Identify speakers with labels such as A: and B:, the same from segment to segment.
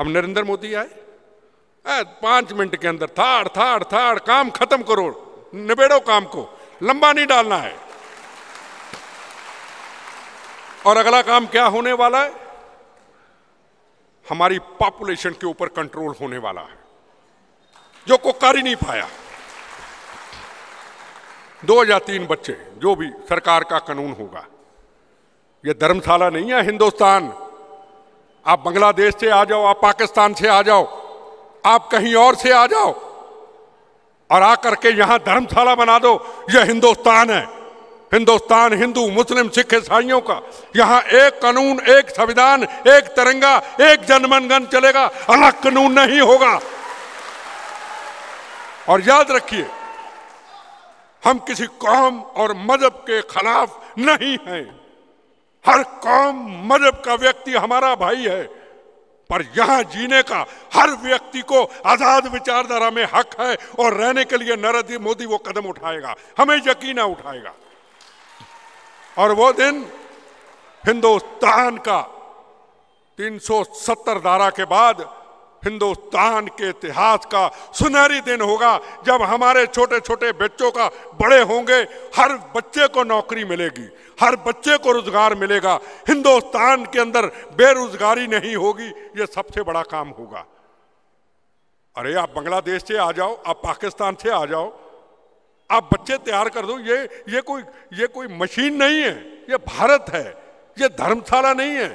A: अब नरेंद्र मोदी आए पांच मिनट के अंदर थाड़ थाड़ थाड़ काम खत्म करो निबेड़ो काम को लंबा नहीं डालना है और अगला काम क्या होने वाला है हमारी पॉपुलेशन के ऊपर कंट्रोल होने वाला है जो को कर ही नहीं पाया दो या तीन बच्चे जो भी सरकार का कानून होगा यह धर्मशाला नहीं है हिंदुस्तान आप बांग्लादेश से आ जाओ आप पाकिस्तान से आ जाओ आप कहीं और से आ जाओ और आकर के यहां धर्मशाला बना दो यह हिंदुस्तान है हिंदुस्तान हिंदू मुस्लिम सिख ईसाइयों का यहां एक कानून एक संविधान एक तिरंगा एक जनमनगण चलेगा अलग कानून नहीं होगा और याद रखिए हम किसी कौम और मजहब के खिलाफ नहीं हैं हर कौम मजहब का व्यक्ति हमारा भाई है पर यहां जीने का हर व्यक्ति को आजाद विचारधारा में हक है और रहने के लिए नरेंद्र मोदी वो कदम उठाएगा हमें यकीन उठाएगा और वो दिन हिंदुस्तान का 370 धारा के बाद हिंदुस्तान के इतिहास का सुनहरी दिन होगा जब हमारे छोटे छोटे बच्चों का बड़े होंगे हर बच्चे को नौकरी मिलेगी हर बच्चे को रोजगार मिलेगा हिंदुस्तान के अंदर बेरोजगारी नहीं होगी ये सबसे बड़ा काम होगा अरे आप बांग्लादेश से आ जाओ आप पाकिस्तान से आ जाओ आप बच्चे तैयार कर दो ये ये कोई ये कोई मशीन नहीं है ये भारत है ये धर्मशाला नहीं है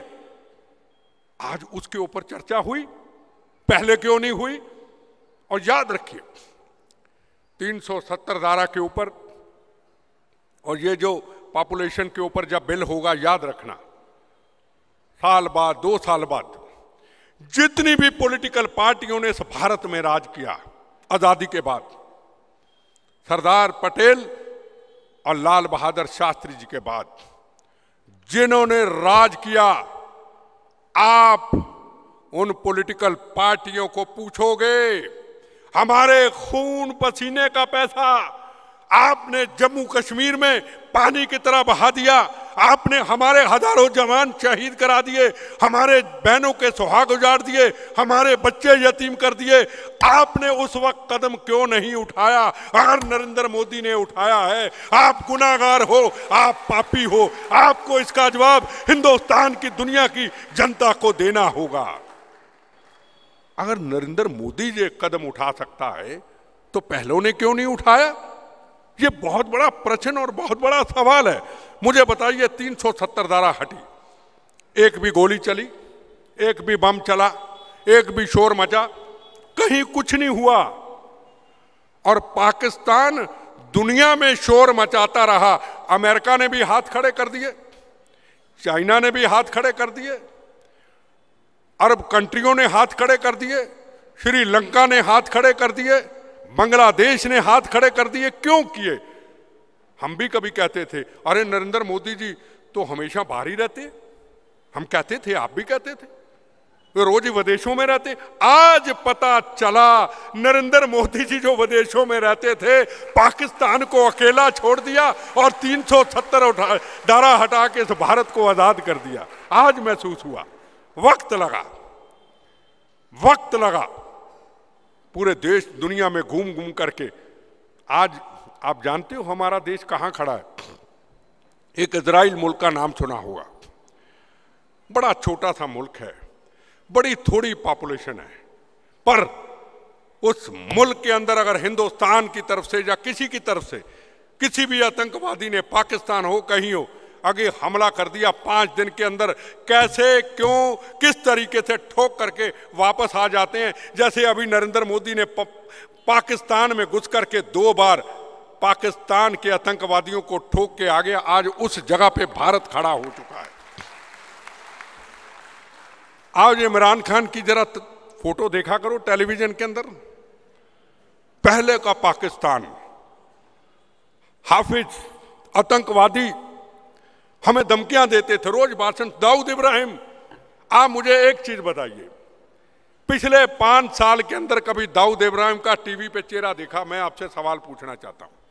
A: आज उसके ऊपर चर्चा हुई पहले क्यों नहीं हुई और याद रखिए 370 धारा के ऊपर और ये जो पॉपुलेशन के ऊपर जब बिल होगा याद रखना साल बाद दो साल बाद जितनी भी पॉलिटिकल पार्टियों ने इस भारत में राज किया आजादी के बाद सरदार पटेल और लाल बहादुर शास्त्री जी के बाद जिन्होंने राज किया आप उन पॉलिटिकल पार्टियों को पूछोगे हमारे खून पसीने का पैसा आपने जम्मू कश्मीर में पानी की तरह बहा दिया आपने हमारे हजारों जवान शहीद करा दिए हमारे बहनों के सुहाग उजाड़ दिए हमारे बच्चे यतीम कर दिए आपने उस वक्त कदम क्यों नहीं उठाया अगर नरेंद्र मोदी ने उठाया है आप गुनागार हो आप पापी हो आपको इसका जवाब हिंदुस्तान की दुनिया की जनता को देना होगा अगर नरेंद्र मोदी ये कदम उठा सकता है तो पहलों ने क्यों नहीं उठाया ये बहुत बड़ा प्रश्न और बहुत बड़ा सवाल है मुझे बताइए 370 धारा हटी एक भी गोली चली एक भी बम चला एक भी शोर मचा कहीं कुछ नहीं हुआ और पाकिस्तान दुनिया में शोर मचाता रहा अमेरिका ने भी हाथ खड़े कर दिए चाइना ने भी हाथ खड़े कर दिए अरब कंट्रियों ने हाथ खड़े कर दिए श्रीलंका ने हाथ खड़े कर दिए बांग्लादेश ने हाथ खड़े कर दिए क्यों किए हम भी कभी कहते थे अरे नरेंद्र मोदी जी तो हमेशा बाहर ही रहते हम कहते थे आप भी कहते थे वे रोज विदेशों में रहते आज पता चला नरेंद्र मोदी जी जो विदेशों में रहते थे पाकिस्तान को अकेला छोड़ दिया और 370 उठा डारा हटा के इस भारत को आज़ाद कर दिया आज महसूस हुआ वक्त लगा वक्त लगा पूरे देश दुनिया में घूम घूम करके आज आप जानते हो हमारा देश कहाँ खड़ा है एक इसराइल मुल्क का नाम सुना होगा बड़ा छोटा सा मुल्क है बड़ी थोड़ी पॉपुलेशन है पर उस मुल्क के अंदर अगर हिंदुस्तान की तरफ से या किसी की तरफ से किसी भी आतंकवादी ने पाकिस्तान हो कहीं हो आगे हमला कर दिया पाँच दिन के अंदर कैसे क्यों किस तरीके से ठोक करके वापस आ जाते हैं जैसे अभी नरेंद्र मोदी ने पाकिस्तान में घुस करके दो बार पाकिस्तान के आतंकवादियों को ठोक के आगे आज उस जगह पे भारत खड़ा हो चुका है आज इमरान खान की जरा फोटो देखा करो टेलीविजन के अंदर पहले का पाकिस्तान हाफिज आतंकवादी हमें धमकियां देते थे रोज भाषण दाऊद इब्राहिम आप मुझे एक चीज बताइए पिछले पांच साल के अंदर कभी दाऊद इब्राहिम का टीवी पे चेहरा देखा मैं आपसे सवाल पूछना चाहता हूं